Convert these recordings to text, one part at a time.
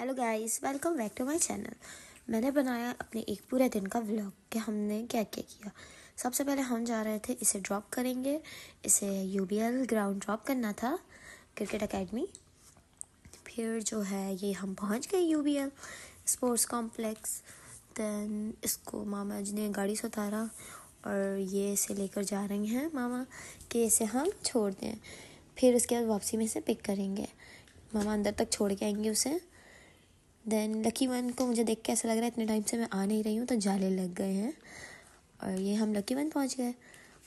hello guys welcome back to my channel मैंने बनाया अपने एक पूरे दिन का व्लॉग कि हमने क्या क्या किया सबसे पहले हम जा रहे थे इसे ड्रॉप करेंगे इसे यू ग्राउंड ड्रॉप करना था क्रिकेट एकेडमी फिर जो है ये हम पहुंच गए यू स्पोर्ट्स कॉम्प्लेक्स देन इसको मामा जी ने गाड़ी से उतारा और ये इसे लेकर जा रहे हैं मामा कि इसे हम छोड़ दें फिर उसके बाद वापसी में इसे पिक करेंगे मामा अंदर तक छोड़ के आएंगे उसे देन लकी वन को मुझे देख के ऐसा लग रहा है इतने टाइम से मैं आ नहीं रही हूँ तो जाले लग गए हैं और ये हम लकी वन पहुँच गए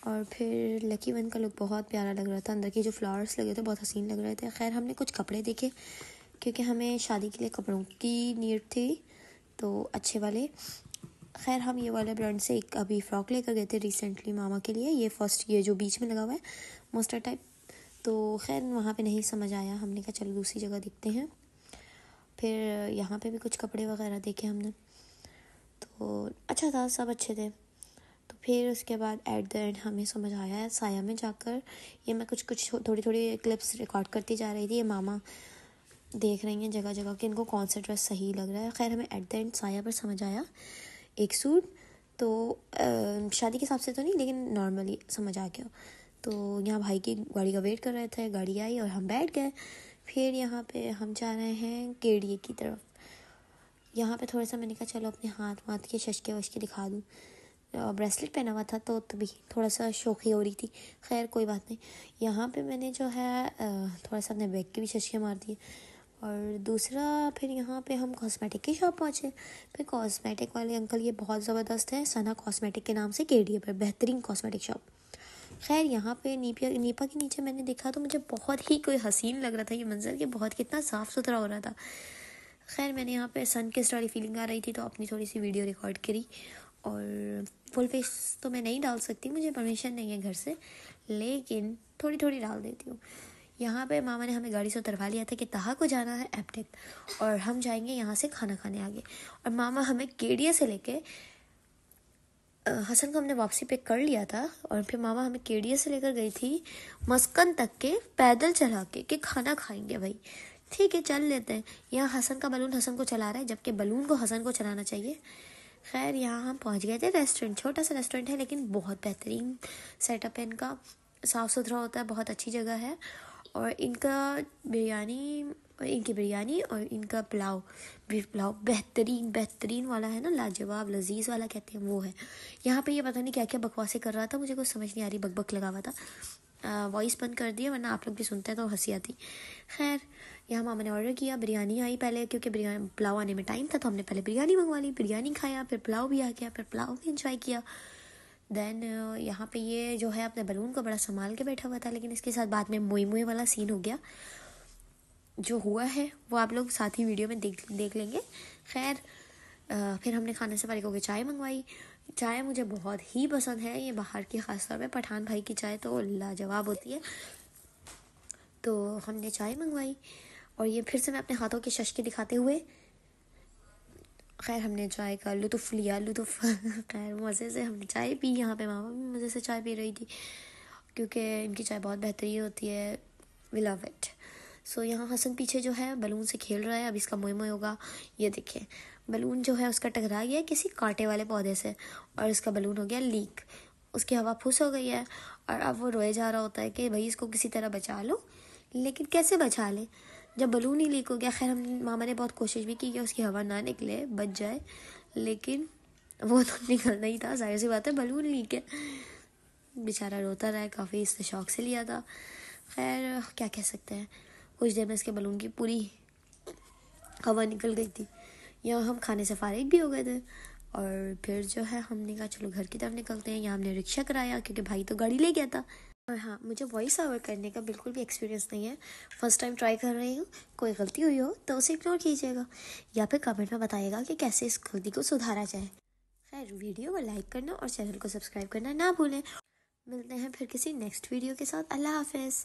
और फिर लकी वन का लुक बहुत प्यारा लग रहा था अंदर के जो फ्लावर्स लगे थे बहुत हसीन लग रहे थे खैर हमने कुछ कपड़े देखे क्योंकि हमें शादी के लिए कपड़ों की नीड थी तो अच्छे वाले खैर हम ये वाले ब्रांड से एक अभी फ्रॉक लेकर गए थे रिसेंटली मामा के लिए ये फर्स्ट ये जो बीच में लगा हुआ है मोस्टर टाइप तो खैर वहाँ पे नहीं समझ आया हमने कहा चलो दूसरी जगह देखते हैं फिर यहाँ पे भी कुछ कपड़े वगैरह देखे हमने तो अच्छा था सब अच्छे थे तो फिर उसके बाद एट द एंड हमें समझ आया साया में जाकर ये मैं कुछ कुछ थोड़ी थोड़ी क्लिप्स रिकॉर्ड करती जा रही थी ये मामा देख रही हैं जगह जगह कि इनको कौन सा ड्रेस सही लग रहा है खैर हमें एट द एंड साया पर समझ आया एक सूट तो शादी के हिसाब से तो नहीं लेकिन नॉर्मली समझ आ गया तो यहाँ भाई की गाड़ी का वेट कर रहे थे गाड़ी आई और हम बैठ गए फिर यहाँ पे हम जा रहे हैं केड़िए की तरफ यहाँ पे थोड़ा सा मैंने कहा चलो अपने हाथ वाथ के शशके वशके दिखा दूँ ब्रेसलेट पहना हुआ था तो तभी तो थोड़ा सा शोखी हो रही थी खैर कोई बात नहीं यहाँ पे मैंने जो है थोड़ा सा अपने बैग की भी शशके मार दिए और दूसरा फिर यहाँ पे हम कॉस्मेटिक की शॉप पहुँचे फिर कॉस्मेटिक वाले अंकल ये बहुत ज़बरदस्त है सना कॉस्मेटिक के नाम से केडीए पर बेहतरीन कॉस्मेटिक शॉप खैर यहाँ पे नीपिया नीपा के नीचे मैंने देखा तो मुझे बहुत ही कोई हसीन लग रहा था ये मंजर कि बहुत कितना साफ़ सुथरा हो रहा था खैर मैंने यहाँ पे सन के वाली फीलिंग आ रही थी तो अपनी थोड़ी सी वीडियो रिकॉर्ड करी और फुल फेस तो मैं नहीं डाल सकती मुझे परमिशन नहीं है घर से लेकिन थोड़ी थोड़ी डाल देती हूँ यहाँ पे मामा ने हमें गाड़ी से उतरवा लिया था कि तहा को जाना है एपटेक और हम जाएंगे यहाँ से खाना खाने आगे और मामा हमें केडिया से लेके हसन को हमने वापसी पे कर लिया था और फिर मामा हमें केडिया से लेकर गई थी मस्कन तक के पैदल चला के कि खाना खाएंगे भाई ठीक है चल लेते हैं यहाँ हसन का बलून हसन को चला रहा है जबकि बलून को हसन को चलाना चाहिए खैर यहाँ हम पहुँच गए थे रेस्टोरेंट छोटा सा रेस्टोरेंट है लेकिन बहुत बेहतरीन सेटअप है इनका साफ़ सुथरा होता है बहुत अच्छी जगह है और इनका बिरयानी और इनकी बिरयानी और इनका पुलाव बीफ पुलाव बेहतरीन बेहतरीन वाला है ना लाजवाब लजीज वाला कहते हैं वो है यहाँ पे ये पता नहीं क्या क्या बकवासे कर रहा था मुझे कुछ समझ नहीं आ रही बकबक लगा हुआ था वॉइस बंद कर दिया वरना आप लोग भी सुनते हैं तो हंसी आती खैर यहाँ मामा ने ऑर्डर किया बिरयानी आई पहले क्योंकि बिरयानी पुलाव आने में टाइम था तो हमने पहले बिरयानी मंगवा ली बिरयानी खाया फिर पुलाव भी आ गया फिर पुलाव भी इंजॉय किया देन uh, यहाँ पे ये जो है अपने बलून को बड़ा संभाल के बैठा हुआ था लेकिन इसके साथ बाद में मोई मुई वाला सीन हो गया जो हुआ है वो आप लोग साथ ही वीडियो में देख देख लेंगे खैर फिर हमने खाने से वाले को चाय मंगवाई चाय मुझे बहुत ही पसंद है ये बाहर की ख़ासतौर पर पठान भाई की चाय तो लाजवाब होती है तो हमने चाय मंगवाई और ये फिर से मैं अपने हाथों की शशकी दिखाते हुए खैर हमने चाय का लुत्फ़ तो लिया लुत्फ़ तो खैर मज़े से हमने चाय पी यहाँ पे मामा भी मज़े से चाय पी रही थी क्योंकि इनकी चाय बहुत बेहतरीन होती है वी लव इट सो यहाँ हसन पीछे जो है बलून से खेल रहा है अब इसका मोए मोए होगा ये देखें बलून जो है उसका टकरा गया किसी कांटे वाले पौधे से और इसका बलून हो गया लीक उसकी हवा फूस हो गई है और अब वो रोए जा रहा होता है कि भाई इसको किसी तरह बचा लो लेकिन कैसे बचा लें जब बलून ही लीक हो गया खैर हम मामा ने बहुत कोशिश भी की कि उसकी हवा ना निकले बच जाए लेकिन वो तो निकलना ही था जाहिर सी बात है बलून लीक है बेचारा रोता रहा है काफ़ी इसने शौक से लिया था खैर क्या कह सकते हैं कुछ देर में इसके बलून की पूरी हवा निकल गई थी यहाँ हम खाने से फारिग भी हो गए थे और फिर जो है हमने कहा चलो घर की तरफ निकलते हैं यहाँ हमने रिक्शा कराया क्योंकि भाई तो गाड़ी ले गया था और हाँ मुझे वॉइस ओवर करने का बिल्कुल भी एक्सपीरियंस नहीं है फर्स्ट टाइम ट्राई कर रही हूँ कोई गलती हुई हो तो उसे इग्नोर कीजिएगा या फिर कमेंट में बताइएगा कि कैसे इस गलती को सुधारा जाए खैर वीडियो को लाइक करना और चैनल को सब्सक्राइब करना ना भूलें मिलते हैं फिर किसी नेक्स्ट वीडियो के साथ अल्लाह हाफिज़